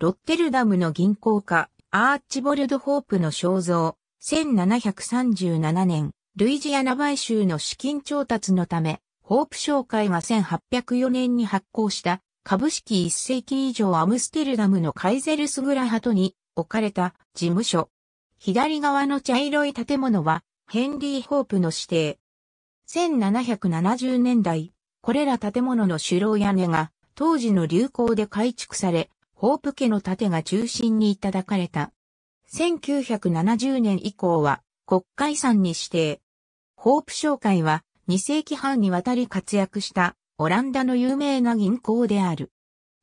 ロッテルダムの銀行家、アーチボルド・ホープの肖像、1737年、ルイジアナ買収の資金調達のため、ホープ商会が1804年に発行した株式1世紀以上アムステルダムのカイゼルスグラハトに置かれた事務所。左側の茶色い建物はヘンリー・ホープの指定。1770年代、これら建物の主楼屋根が当時の流行で改築され、ホープ家の盾が中心にいただかれた。1970年以降は国会遺に指定。ホープ商会は2世紀半にわたり活躍したオランダの有名な銀行である。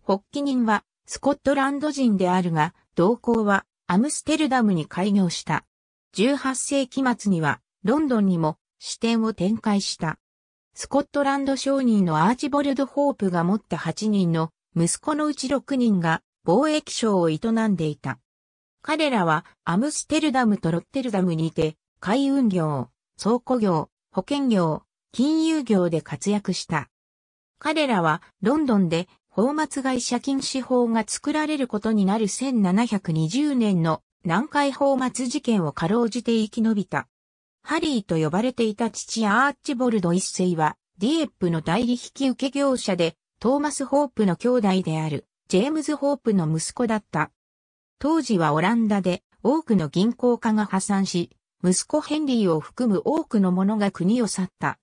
発起人はスコットランド人であるが、同行はアムステルダムに開業した。18世紀末にはロンドンにも支店を展開した。スコットランド商人のアーチボルド・ホープが持った8人の息子のうち6人が貿易商を営んでいた。彼らはアムステルダムとロッテルダムにて、海運業、倉庫業、保険業、金融業で活躍した。彼らはロンドンで放末会社禁止法が作られることになる1720年の南海放末事件をかろうじて生き延びた。ハリーと呼ばれていた父アーチボルド一世はディエップの代理引き受け業者でトーマス・ホープの兄弟である。ジェームズ・ホープの息子だった。当時はオランダで多くの銀行家が破産し、息子ヘンリーを含む多くの者が国を去った。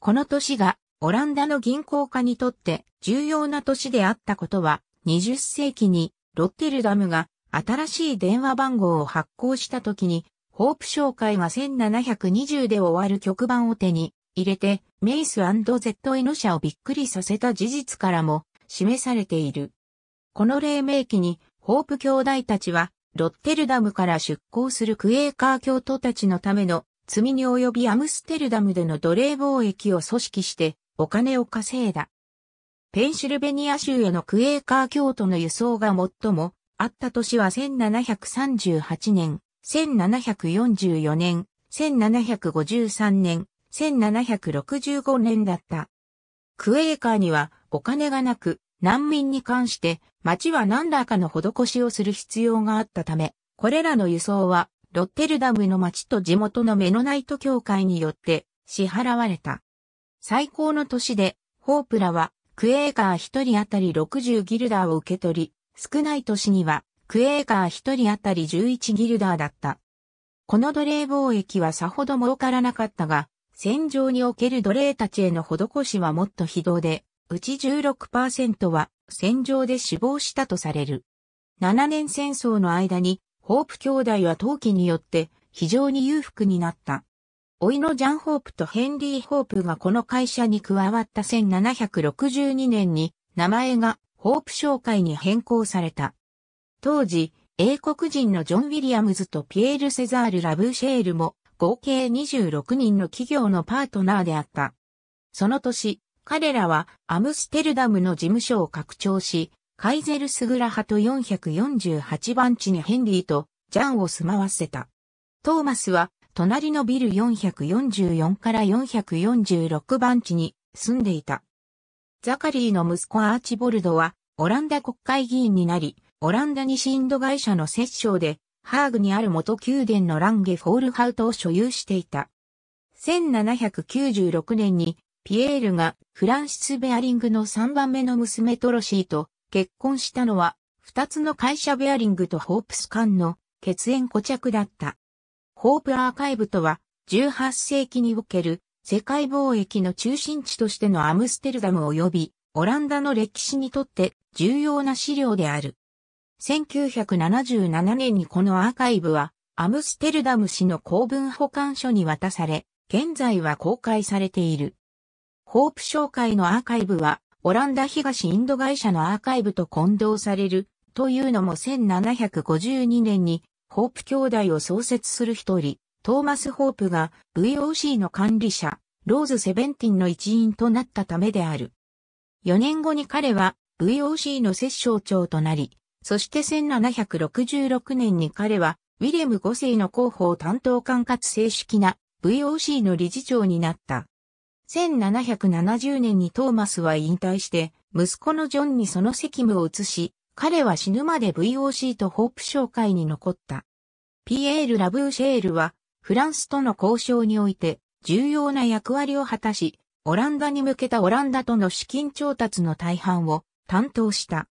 この年がオランダの銀行家にとって重要な年であったことは、20世紀にロッテルダムが新しい電話番号を発行した時に、ホープ商会が1720で終わる局番を手に入れて、メイス &ZN 社をびっくりさせた事実からも示されている。この黎明期に、ホープ兄弟たちは、ロッテルダムから出港するクエーカー教徒たちのための、罪に及びアムステルダムでの奴隷貿易を組織して、お金を稼いだ。ペンシルベニア州へのクエーカー教徒の輸送が最も、あった年は1738年、1744年、1753年、1765年だった。クエーカーにはお金がなく、難民に関して町は何らかの施しをする必要があったため、これらの輸送はロッテルダムの町と地元のメノナイト協会によって支払われた。最高の年でホープラはクエーカー1人当たり60ギルダーを受け取り、少ない年にはクエーカー1人当たり11ギルダーだった。この奴隷貿易はさほど儲からなかったが、戦場における奴隷たちへの施しはもっと非道で、うち16%は戦場で死亡したとされる。7年戦争の間に、ホープ兄弟は陶器によって非常に裕福になった。老いのジャン・ホープとヘンリー・ホープがこの会社に加わった1762年に名前がホープ商会に変更された。当時、英国人のジョン・ウィリアムズとピエール・セザール・ラブシェールも合計26人の企業のパートナーであった。その年、彼らはアムステルダムの事務所を拡張し、カイゼルスグラハと448番地にヘンリーとジャンを住まわせた。トーマスは隣のビル444から446番地に住んでいた。ザカリーの息子アーチボルドはオランダ国会議員になり、オランダ西インド会社の摂政でハーグにある元宮殿のランゲフォールハウトを所有していた。1796年にピエールがフランシス・ベアリングの3番目の娘トロシーと結婚したのは、2つの会社ベアリングとホープス間の血縁固着だった。ホープアーカイブとは、18世紀における世界貿易の中心地としてのアムステルダム及びオランダの歴史にとって重要な資料である。1977年にこのアーカイブはアムステルダム市の公文保管所に渡され、現在は公開されている。ホープ商会のアーカイブは、オランダ東インド会社のアーカイブと混同される、というのも1752年に、ホープ兄弟を創設する一人、トーマス・ホープが VOC の管理者、ローズ・セベンティンの一員となったためである。4年後に彼は VOC の摂政長となり、そして1766年に彼はウィレム5世の広報担当管轄正式な VOC の理事長になった。1770年にトーマスは引退して、息子のジョンにその責務を移し、彼は死ぬまで VOC とホープ商会に残った。ピエール・ラブーシェールは、フランスとの交渉において、重要な役割を果たし、オランダに向けたオランダとの資金調達の大半を担当した。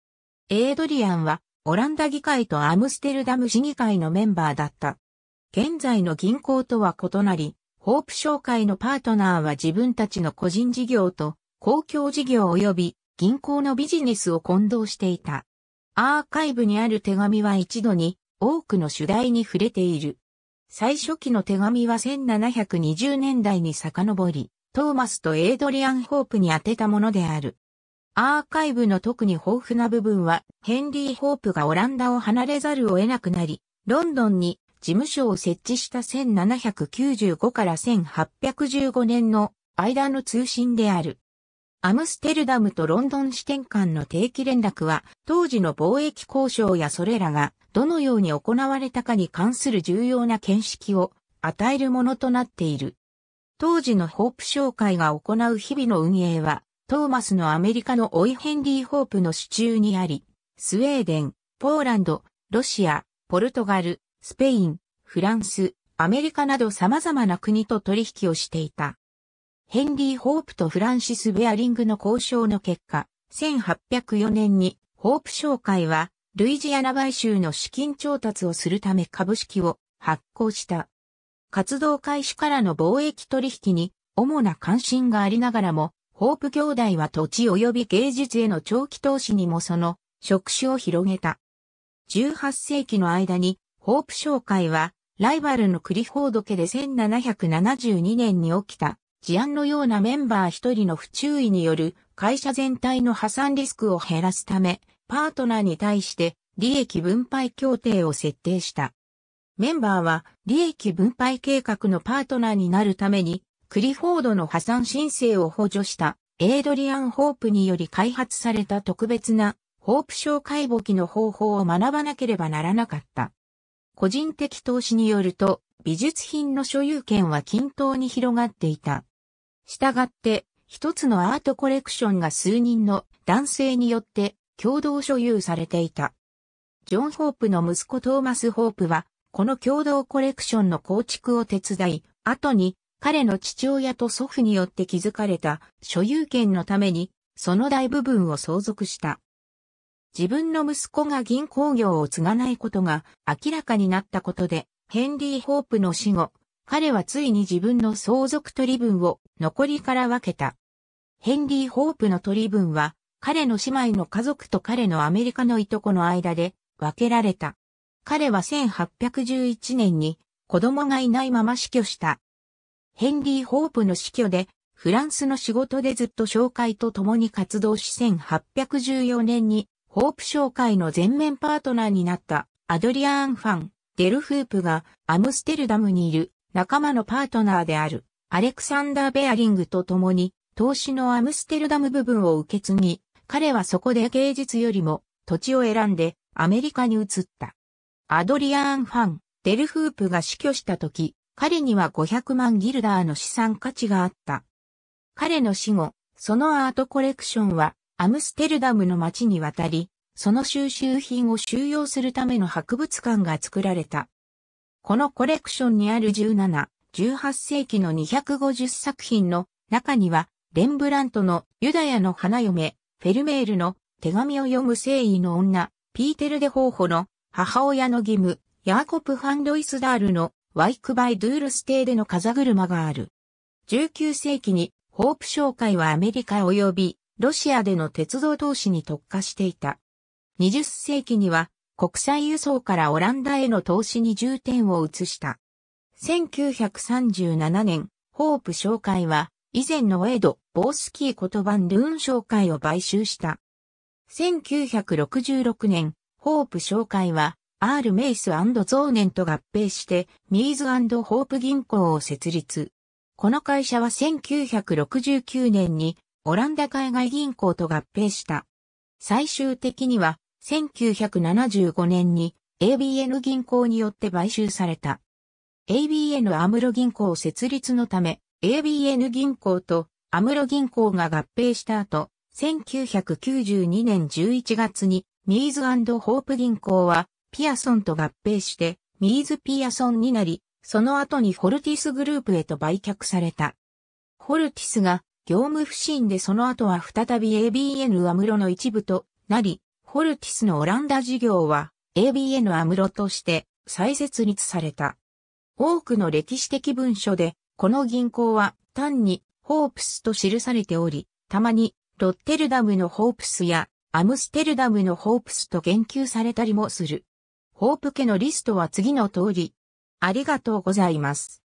エイドリアンは、オランダ議会とアムステルダム市議会のメンバーだった。現在の銀行とは異なり、ホープ商会のパートナーは自分たちの個人事業と公共事業及び銀行のビジネスを混同していた。アーカイブにある手紙は一度に多くの主題に触れている。最初期の手紙は1720年代に遡り、トーマスとエイドリアン・ホープに宛てたものである。アーカイブの特に豊富な部分は、ヘンリー・ホープがオランダを離れざるを得なくなり、ロンドンに事務所を設置した1795から1815年の間の通信である。アムステルダムとロンドン支店間の定期連絡は、当時の貿易交渉やそれらがどのように行われたかに関する重要な見識を与えるものとなっている。当時のホープ商会が行う日々の運営は、トーマスのアメリカのオイヘンリー・ホープの支柱にあり、スウェーデン、ポーランド、ロシア、ポルトガル、スペイン、フランス、アメリカなど様々な国と取引をしていた。ヘンリー・ホープとフランシス・ベアリングの交渉の結果、1804年にホープ商会はルイジアナ買収の資金調達をするため株式を発行した。活動開始からの貿易取引に主な関心がありながらも、ホープ兄弟は土地及び芸術への長期投資にもその職種を広げた。18世紀の間にホープ商会は、ライバルのクリフォード家で1772年に起きた事案のようなメンバー一人の不注意による会社全体の破産リスクを減らすため、パートナーに対して利益分配協定を設定した。メンバーは利益分配計画のパートナーになるために、クリフォードの破産申請を補助したエイドリアン・ホープにより開発された特別なホープ紹介簿記の方法を学ばなければならなかった。個人的投資によると、美術品の所有権は均等に広がっていた。したがって、一つのアートコレクションが数人の男性によって共同所有されていた。ジョン・ホープの息子トーマス・ホープは、この共同コレクションの構築を手伝い、後に彼の父親と祖父によって築かれた所有権のために、その大部分を相続した。自分の息子が銀行業を継がないことが明らかになったことで、ヘンリー・ホープの死後、彼はついに自分の相続取り分を残りから分けた。ヘンリー・ホープの取り分は、彼の姉妹の家族と彼のアメリカのいとこの間で分けられた。彼は1811年に子供がいないまま死去した。ヘンリー・ホープの死去で、フランスの仕事でずっと紹介と共に活動し1814年にホープ商会の全面パートナーになったアドリアーン・ファン、デルフープがアムステルダムにいる仲間のパートナーであるアレクサンダー・ベアリングと共に投資のアムステルダム部分を受け継ぎ、彼はそこで芸術よりも土地を選んでアメリカに移った。アドリアーン・ファン、デルフープが死去した時、彼には500万ギルダーの資産価値があった。彼の死後、そのアートコレクションはアムステルダムの街に渡り、その収集品を収容するための博物館が作られた。このコレクションにある17、18世紀の250作品の中には、レンブラントのユダヤの花嫁、フェルメールの手紙を読む誠意の女、ピーテル・デ・ホーホの母親の義務、ヤーコプ・ファン・ロイスダールのワイク・バイ・ドゥールステーでの風車がある。19世紀にホープ商会はアメリカ及びロシアでの鉄道投資に特化していた。20世紀には国際輸送からオランダへの投資に重点を移した。1937年、ホープ商会は以前のエド・ボースキー言葉バン・ルーン商会を買収した。1966年、ホープ商会はアール・メイスゾーネンと合併してミーズホープ銀行を設立。この会社は1969年にオランダ海外銀行と合併した。最終的には、1975年に ABN 銀行によって買収された。ABN アムロ銀行設立のため、ABN 銀行とアムロ銀行が合併した後、1992年11月にミーズホープ銀行はピアソンと合併してミーズピアソンになり、その後にフォルティスグループへと売却された。フォルティスが業務不振でその後は再び ABN アムロの一部となり、ホルティスのオランダ事業は ABN アムロとして再設立された。多くの歴史的文書で、この銀行は単にホープスと記されており、たまにロッテルダムのホープスやアムステルダムのホープスと言及されたりもする。ホープ家のリストは次の通り。ありがとうございます。